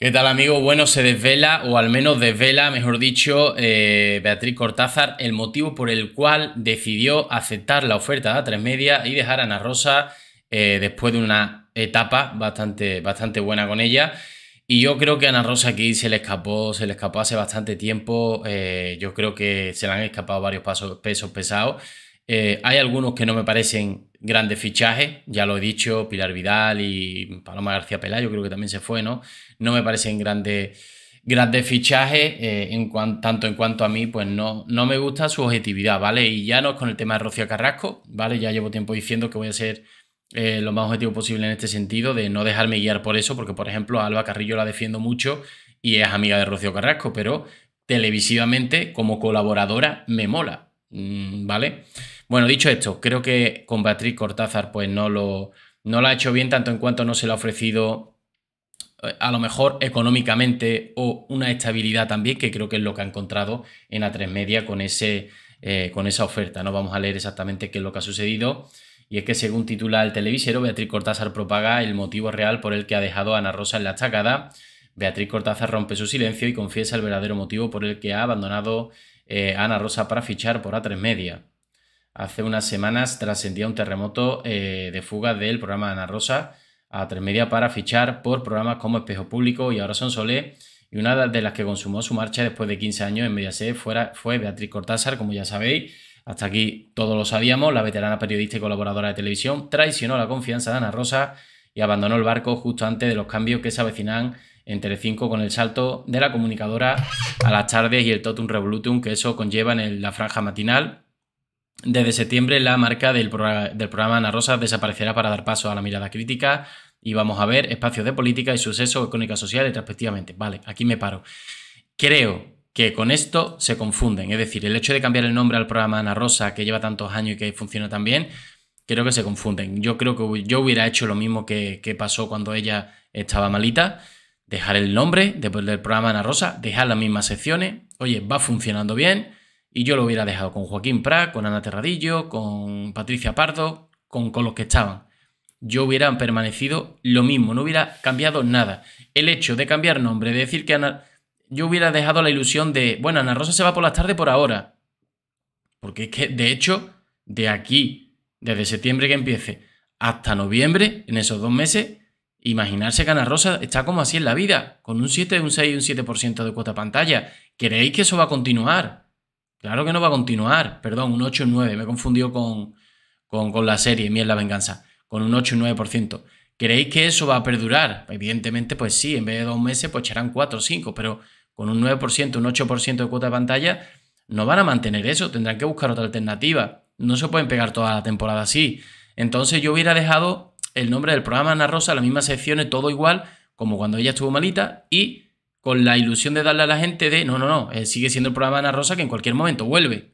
¿Qué tal amigo? Bueno, se desvela, o al menos desvela, mejor dicho, eh, Beatriz Cortázar, el motivo por el cual decidió aceptar la oferta de A3 Media y dejar a Ana Rosa eh, después de una etapa bastante, bastante buena con ella. Y yo creo que a Ana Rosa aquí se le escapó, se le escapó hace bastante tiempo. Eh, yo creo que se le han escapado varios pasos, pesos pesados. Eh, hay algunos que no me parecen grandes fichajes, ya lo he dicho, Pilar Vidal y Paloma García Pelayo, creo que también se fue, ¿no? No me parecen grandes, grandes fichajes, eh, en tanto en cuanto a mí, pues no, no me gusta su objetividad, ¿vale? Y ya no es con el tema de Rocío Carrasco, ¿vale? Ya llevo tiempo diciendo que voy a ser eh, lo más objetivo posible en este sentido, de no dejarme guiar por eso, porque por ejemplo Alba Carrillo la defiendo mucho y es amiga de Rocío Carrasco, pero televisivamente como colaboradora me mola, mm, ¿vale? Bueno, dicho esto, creo que con Beatriz Cortázar pues no lo, no ha hecho bien tanto en cuanto no se le ha ofrecido eh, a lo mejor económicamente o una estabilidad también, que creo que es lo que ha encontrado en A3 Media con, ese, eh, con esa oferta. No vamos a leer exactamente qué es lo que ha sucedido. Y es que según titula el televisero, Beatriz Cortázar propaga el motivo real por el que ha dejado a Ana Rosa en la estacada. Beatriz Cortázar rompe su silencio y confiesa el verdadero motivo por el que ha abandonado eh, a Ana Rosa para fichar por A3 Media hace unas semanas trascendía un terremoto eh, de fuga del programa de Ana Rosa a Tres Media para fichar por programas como Espejo Público y Ahora Son Solé. Y una de las que consumó su marcha después de 15 años en Mediaset fuera, fue Beatriz Cortázar, como ya sabéis. Hasta aquí todos lo sabíamos, la veterana periodista y colaboradora de televisión traicionó la confianza de Ana Rosa y abandonó el barco justo antes de los cambios que se avecinan en Telecinco con el salto de la comunicadora a las tardes y el totum revolutum que eso conlleva en la franja matinal. Desde septiembre la marca del, programa, Ana Rosa desaparecerá para dar paso a la mirada crítica y vamos a ver espacios de política y sucesos económicos sociales respectivamente. Vale, aquí me paro. Creo que con esto se confunden. Es decir, el hecho de cambiar el nombre al programa Ana Rosa, que lleva tantos años y que funciona tan bien, creo que se confunden. Yo creo que yo hubiera hecho lo mismo que, que pasó cuando ella estaba malita. Dejar el nombre del programa Ana Rosa, dejar las mismas secciones. Oye, va funcionando bien y yo lo hubiera dejado con Joaquín Prat, con Ana Terradillo, con Patricia Pardo, con, con los que estaban. Yo hubiera permanecido lo mismo, no hubiera cambiado nada. El hecho de cambiar nombre, de decir que Ana... Yo hubiera dejado la ilusión de, bueno, Ana Rosa se va por las tardes por ahora. Porque es que, de hecho, de aquí, desde septiembre que empiece, hasta noviembre, en esos dos meses, imaginarse que Ana Rosa está como así en la vida, con un 7, un 6, un 7% de cuota pantalla. ¿Creéis que eso va a continuar? Claro que no va a continuar. Perdón, un 8 9. Me he confundido con, con, la serie Miel la Venganza. Con un 8 9%. ¿Creéis que eso va a perdurar? Evidentemente, pues sí. En vez de dos meses, pues echarán 4 o 5. Pero con un 9%, un 8% de cuota de pantalla, no van a mantener eso. Tendrán que buscar otra alternativa. No se pueden pegar toda la temporada así. Entonces yo hubiera dejado el nombre del programa Ana Rosa, las mismas secciones, todo igual, como cuando ella estuvo malita, y con la ilusión de darle a la gente de, no, no, no, eh, sigue siendo el programa Ana Rosa que en cualquier momento vuelve,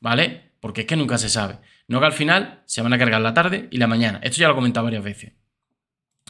¿vale? Porque es que nunca se sabe. No que al final se van a cargar la tarde y la mañana. Esto ya lo he comentado varias veces.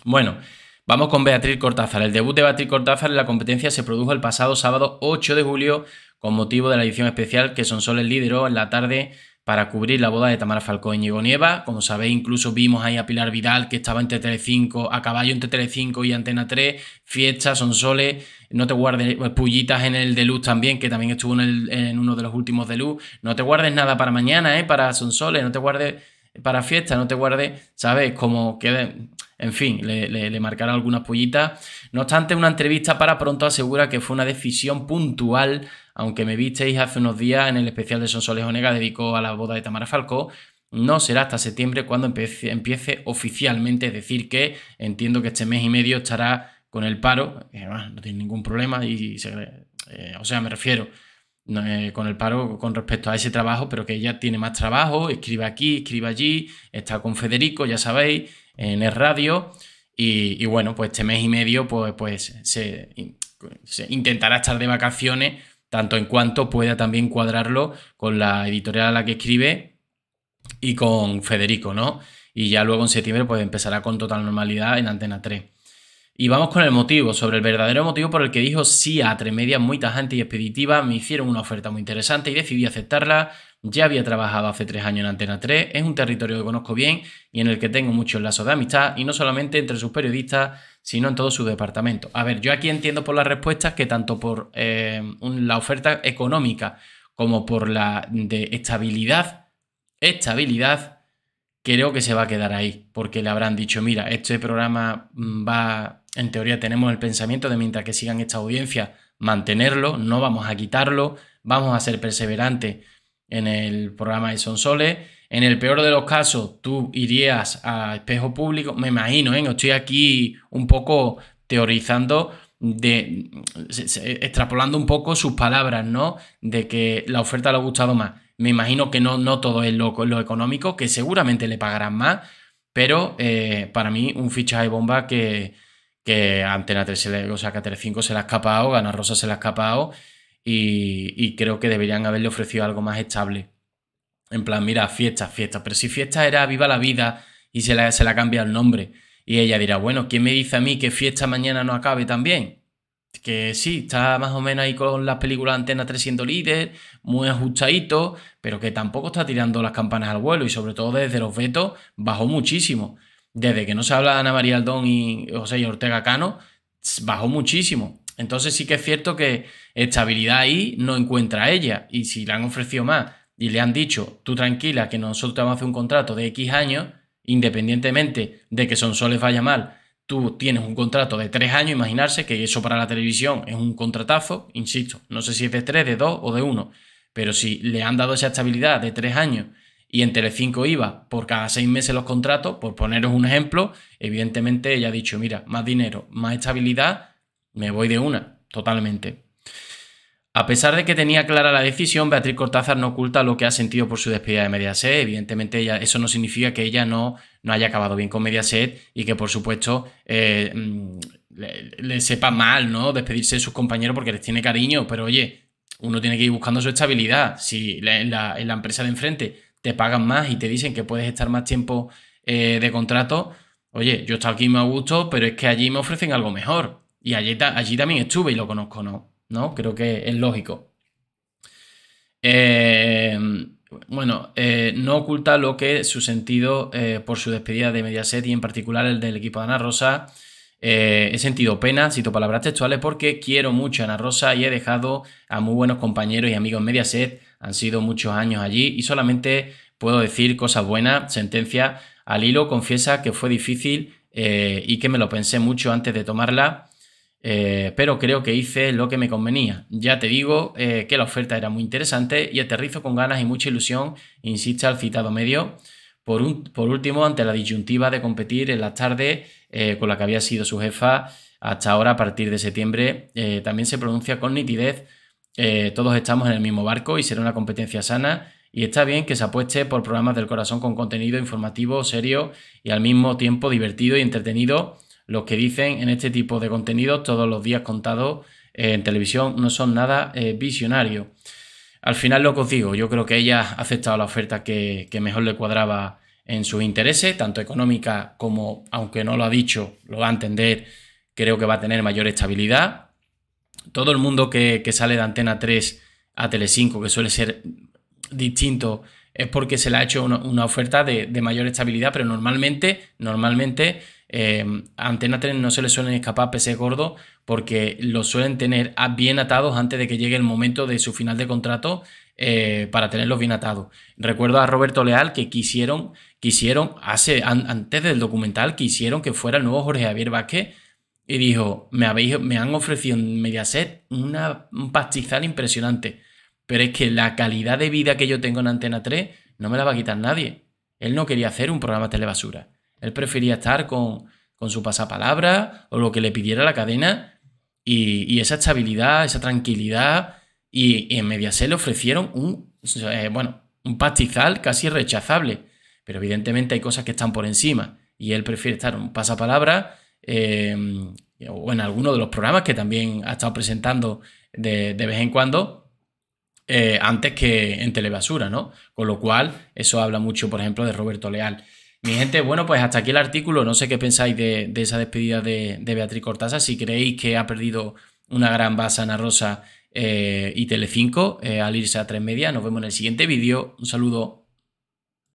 Bueno, vamos con Beatriz Cortázar. El debut de Beatriz Cortázar en la competencia se produjo el pasado sábado 8 de julio con motivo de la edición especial que son soles lideró en la tarde para cubrir la boda de Tamara Falcón y Gonieva. Como sabéis, incluso vimos ahí a Pilar Vidal, que estaba entre 35 a caballo entre Telecinco y Antena 3, Fiesta, Sonsole, no te guardes, pues, Pullitas en el de Luz también, que también estuvo en, en uno de los últimos de Luz. No te guardes nada para mañana, ¿eh? Para Sonsole, no te guardes para fiesta, no te guardes, ¿sabes? Como que, en fin, le, marcará algunas pollitas. No obstante, una entrevista para pronto asegura que fue una decisión puntual, aunque me visteis hace unos días en el especial de Sonsoles Onega dedicó a la boda de Tamara Falcó. No será hasta septiembre cuando empiece, oficialmente, es decir, que entiendo que este mes y medio estará con el paro, no tiene ningún problema y, eh, o sea, me refiero, eh, con el paro con respecto a ese trabajo, pero que ella tiene más trabajo, escribe aquí, escribe allí, está con Federico, ya sabéis, en el radio. Y, bueno, pues este mes y medio, pues, pues se intentará estar de vacaciones, tanto en cuanto pueda también cuadrarlo con la editorial a la que escribe y con Federico, ¿no? Y ya luego en septiembre, pues empezará con total normalidad en Antena 3. Y vamos con el motivo, sobre el verdadero motivo por el que dijo sí a tres medias muy tajante y expeditiva me hicieron una oferta muy interesante y decidí aceptarla. Ya había trabajado hace tres años en Antena 3, es un territorio que conozco bien y en el que tengo muchos lazos de amistad, y no solamente entre sus periodistas, sino en todo su departamento. A ver, yo aquí entiendo por las respuestas que tanto por eh, la oferta económica como por la de estabilidad, estabilidad, creo que se va a quedar ahí, porque le habrán dicho, mira, este programa mm, va, en teoría tenemos el pensamiento de mientras que sigan esta audiencia, mantenerlo, no vamos a quitarlo, vamos a ser perseverantes en el programa de Sonsoles. En el peor de los casos, tú irías a espejo público, me imagino, ¿eh? estoy aquí un poco teorizando de extrapolando un poco sus palabras, ¿no? De que la oferta le ha gustado más. Me imagino que no, no todo es lo, lo económico, que seguramente le pagarán más, pero eh, para mí un fichaje bomba que, que Antena 3 o sea, que a se le ha escapado, Gana Rosa se le ha escapado y, creo que deberían haberle ofrecido algo más estable. En plan, mira, fiesta, fiesta, pero si fiesta era viva la vida y se la, se la cambia el nombre. Y ella dirá, bueno, ¿quién me dice a mí que fiesta mañana no acabe también? que sí, está más o menos ahí con las películas Antena 300 líder, muy ajustadito, pero que tampoco está tirando las campanas al vuelo y sobre todo desde los vetos bajó muchísimo. Desde que no se habla de Ana María Aldón y José Ortega Cano, bajó muchísimo. Entonces sí que es cierto que estabilidad ahí no encuentra ella y si le han ofrecido más y le han dicho, tú tranquila, que nosotros te vamos a un contrato de X años, independientemente de que soles vaya mal tú tienes un contrato de tres años, imaginarse que eso para la televisión es un contratazo, insisto, no sé si es de tres, de dos o de uno, pero si le han dado esa estabilidad de tres años y entre cinco iba por cada seis meses los contratos, por poneros un ejemplo, evidentemente ella ha dicho, mira, más dinero, más estabilidad, me voy de una, totalmente. A pesar de que tenía clara la decisión, Beatriz Cortázar no oculta lo que ha sentido por su despedida de Mediaset. Evidentemente, ella, eso no significa que ella no, no haya acabado bien con Mediaset y que, por supuesto, eh, mm, le, sepa mal, ¿no? Despedirse de sus compañeros porque les tiene cariño. Pero oye, uno tiene que ir buscando su estabilidad. Si en, la, empresa de enfrente te pagan más y te dicen que puedes estar más tiempo eh, de contrato, oye, yo he estado aquí me ha gustado, pero es que allí me ofrecen algo mejor. Y allí, allí también estuve y lo conozco, ¿no? ¿no? Creo que es lógico. Eh, bueno, eh, no oculta lo que su sentido eh, por su despedida de Mediaset y en particular el del equipo de Ana Rosa. he sentido pena, cito palabras textuales, porque quiero mucho a Ana Rosa y he dejado a muy buenos compañeros y amigos en Mediaset. Han sido muchos años allí y solamente puedo decir cosas buenas. Sentencia al hilo confiesa que fue difícil y que me lo pensé mucho antes de tomarla eh, pero creo que hice lo que me convenía. Ya te digo eh, que la oferta era muy interesante y aterrizo con ganas y mucha ilusión, insiste al citado medio, por, último ante la disyuntiva de competir en las tardes eh, con la que había sido su jefa hasta ahora a partir de septiembre. también se pronuncia con nitidez, todos estamos en el mismo barco y será una competencia sana y está bien que se apueste por programas del corazón con contenido informativo, serio y al mismo tiempo divertido y entretenido los que dicen en este tipo de contenidos todos los días contados eh, en televisión no son nada eh, visionarios. Al final lo que os digo, yo creo que ella ha aceptado la oferta que, mejor le cuadraba en sus intereses, tanto económica como, aunque no lo ha dicho, lo va a entender, creo que va a tener mayor estabilidad. Todo el mundo que, sale de Antena 3 a Tele5, que suele ser distinto, es porque se le ha hecho una, oferta de, de, mayor estabilidad, pero normalmente, normalmente eh, Antena 3 no se le suelen escapar PC gordos porque los suelen tener bien atados antes de que llegue el momento de su final de contrato eh, para tenerlos bien atados. Recuerdo a Roberto Leal que quisieron, quisieron hace, antes del documental, quisieron que fuera el nuevo Jorge Javier Vázquez y dijo, me, me han ofrecido en Mediaset una, un pastizal impresionante, pero es que la calidad de vida que yo tengo en Antena 3 no me la va a quitar nadie. Él no quería hacer un programa telebasura. Él prefería estar con, su pasapalabra o lo que le pidiera la cadena y, esa estabilidad, esa tranquilidad. Y, en Mediaset le ofrecieron un, eh, bueno, un pastizal casi rechazable. Pero evidentemente hay cosas que están por encima y él prefiere estar en un pasapalabra eh, o en alguno de los programas que también ha estado presentando de, vez en cuando eh, antes que en Telebasura, Con lo cual, eso habla mucho, por ejemplo, de Roberto Leal. Mi gente, bueno, pues hasta aquí el artículo. No sé qué pensáis de, esa despedida de, Beatriz Cortázar. Si creéis que ha perdido una gran base Ana Rosa eh, y Telecinco eh, al irse a tres media. Nos vemos en el siguiente vídeo. Un saludo.